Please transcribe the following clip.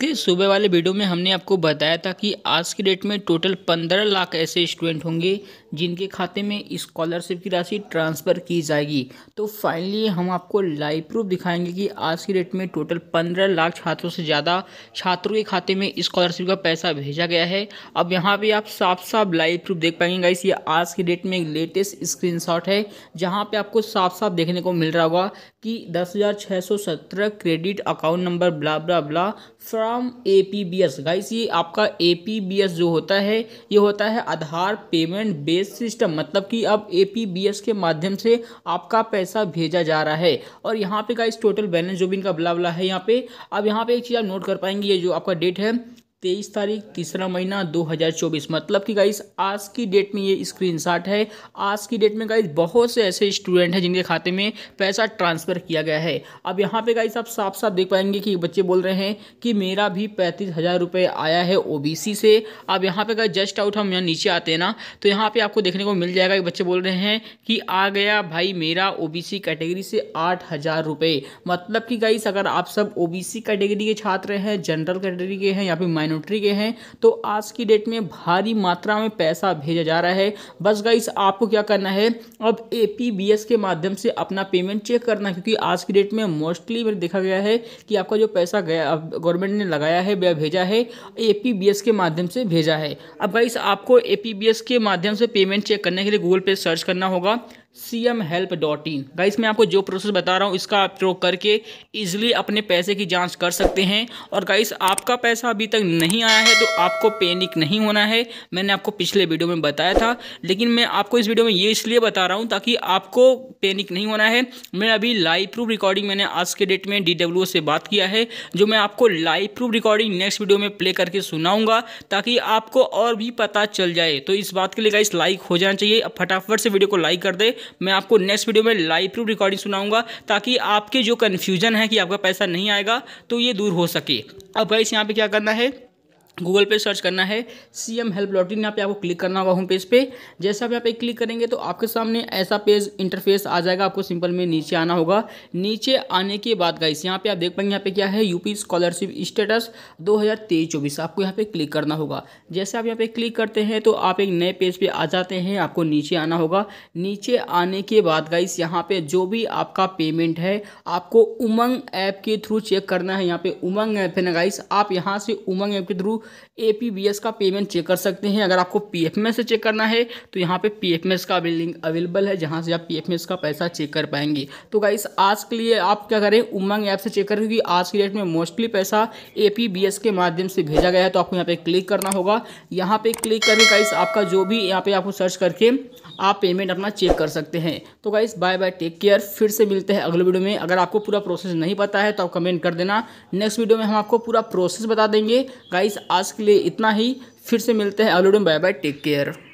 के सुबह वाले वीडियो में हमने आपको बताया था कि आज की डेट में टोटल पंद्रह लाख ऐसे स्टूडेंट होंगे जिनके खाते में स्कॉलरशिप की राशि ट्रांसफ़र की जाएगी तो फाइनली हम आपको लाइव प्रूफ दिखाएंगे कि आज की डेट में टोटल पंद्रह लाख छात्रों से ज़्यादा छात्रों के खाते में स्कॉलरशिप का पैसा भेजा गया है अब यहाँ पर आप साफ साफ लाइव प्रूफ देख पाएंगे गाइस ये आज की डेट में एक लेटेस्ट स्क्रीन है जहाँ पर आपको साफ साफ देखने को मिल रहा होगा कि दस हज़ार छः सौ सत्रह credit account number bla bla bla from A P B S guys ये आपका ए पी बी एस जो होता है ये होता है Aadhaar payment base base system मतलब कि अब ए के माध्यम से आपका पैसा भेजा जा रहा है और यहाँ पे का इस टोटल बैलेंस जो भी इनका बला है यहाँ पे अब यहाँ पे एक चीज़ आप नोट कर पाएंगे ये जो आपका डेट है तेईस तारीख तीसरा महीना 2024 मतलब कि गाइस आज की डेट में ये स्क्रीनशॉट है आज की डेट में गाइस बहुत से ऐसे स्टूडेंट हैं जिनके खाते में पैसा ट्रांसफ़र किया गया है अब यहाँ पे गाइस आप साफ साफ देख पाएंगे कि बच्चे बोल रहे हैं कि मेरा भी पैंतीस हज़ार रुपये आया है ओ से अब यहाँ पे गाइस जस्ट आउट हम यहाँ नीचे आते हैं ना तो यहाँ पर आपको देखने को मिल जाएगा कि बच्चे बोल रहे हैं कि आ गया भाई मेरा ओ कैटेगरी से आठ हज़ार मतलब कि गाइस अगर आप सब ओ कैटेगरी के छात्र हैं जनरल कैटेगरी के हैं या फिर माइनॉरिटी के हैं तो आज की डेट में भारी मात्रा में पैसा भेजा जा रहा है बस गाइस आपको क्या करना है अब ए के माध्यम से अपना पेमेंट चेक करना क्योंकि आज की डेट में मोस्टली मैंने देखा गया है कि आपका जो पैसा गया गवर्नमेंट ने लगाया है या भेजा है ए के माध्यम से भेजा है अब गाइस आपको ए के माध्यम से पेमेंट चेक करने के लिए गूगल पे सर्च करना होगा C M help dot in guys मैं आपको जो प्रोसेस बता रहा हूँ इसका आप प्रयोग करके ईजिली अपने पैसे की जांच कर सकते हैं और गाइस आपका पैसा अभी तक नहीं आया है तो आपको पैनिक नहीं होना है मैंने आपको पिछले वीडियो में बताया था लेकिन मैं आपको इस वीडियो में ये इसलिए बता रहा हूँ ताकि आपको पैनिक नहीं होना है मैं अभी लाइव प्रूफ रिकॉर्डिंग मैंने आज के डेट में डी से बात किया है जो मैं आपको live proof recording next video में प्ले करके सुनाऊँगा ताकि आपको और भी पता चल जाए तो इस बात के लिए गाइस लाइक हो जाना चाहिए फटाफट से वीडियो को लाइक कर दे मैं आपको नेक्स्ट वीडियो में लाइव प्रूफ रिकॉर्डिंग सुनाऊंगा ताकि आपके जो कन्फ्यूजन है कि आपका पैसा नहीं आएगा तो ये दूर हो सके अब गाइस यहाँ पर क्या करना है गूगल पे सर्च करना है C M help dot in यहाँ पे आपको क्लिक करना होगा होम पेज पे जैसे आप यहाँ पे क्लिक करेंगे तो आपके सामने ऐसा पेज इंटरफेस आ जाएगा आपको सिंपल में नीचे आना होगा नीचे आने के बाद गाइस यहाँ पे आप देख पाएंगे यहाँ पे क्या है यूपी स्कॉलरशिप स्टेटस दो हज़ार तेईस चौबीस आपको यहाँ पे क्लिक करना होगा जैसे आप यहाँ पे क्लिक करते हैं तो आप एक नए पेज पर पे आ जाते हैं आपको नीचे आना होगा नीचे आने के बाद गाइस यहाँ पर जो भी आपका पेमेंट है आपको उमंग ऐप के थ्रू चेक करना है यहाँ पर उमंग ऐप है ना गाइस आप यहाँ से उमंग ऐप के थ्रू थ्रू ए का पेमेंट चेक कर सकते हैं अगर आपको पी एस से चेक करना है तो यहाँ पे पी का लिंक अवेलेबल है जहाँ से आप पी का पैसा चेक कर पाएंगे तो गाइस आज के लिए आप क्या करें उमंग ऐप से चेक करें क्योंकि आज की डेट में मोस्टली पैसा ए के माध्यम से भेजा गया है तो आपको यहाँ पर क्लिक करना होगा यहाँ पर क्लिक करके गाइस आपका जो भी यहाँ पर आपको सर्च करके आप पेमेंट अपना चेक कर सकते हैं तो guys bye bye take care फिर से मिलते हैं अगले वीडियो में अगर आपको पूरा प्रोसेस नहीं पता है तो आप कमेंट कर देना नेक्स्ट वीडियो में हम आपको पूरा प्रोसेस बता देंगे गाइस आज के लिए इतना ही फिर से मिलते हैं already bye bye take care